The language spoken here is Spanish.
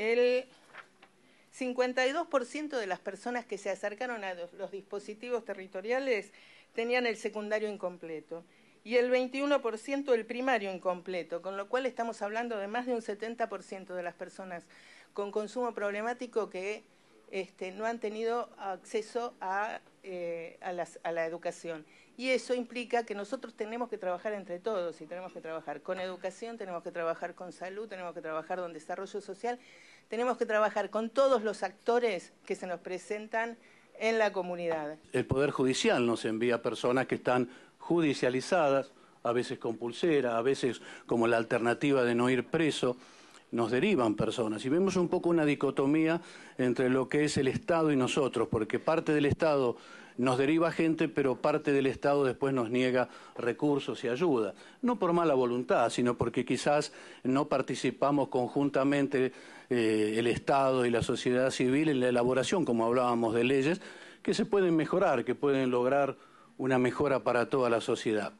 el 52% de las personas que se acercaron a los dispositivos territoriales tenían el secundario incompleto y el 21% el primario incompleto, con lo cual estamos hablando de más de un 70% de las personas con consumo problemático que este, no han tenido acceso a, eh, a, la educación. Y eso implica que nosotros tenemos que trabajar entre todos y tenemos que trabajar con educación, tenemos que trabajar con salud, tenemos que trabajar con desarrollo social, tenemos que trabajar con todos los actores que se nos presentan en la comunidad. El Poder Judicial nos envía personas que están judicializadas, a veces con pulsera, a veces como la alternativa de no ir preso nos derivan personas. Y vemos un poco una dicotomía entre lo que es el Estado y nosotros, porque parte del Estado nos deriva gente, pero parte del Estado después nos niega recursos y ayuda. No por mala voluntad, sino porque quizás no participamos conjuntamente eh, el Estado y la sociedad civil en la elaboración, como hablábamos, de leyes que se pueden mejorar, que pueden lograr una mejora para toda la sociedad.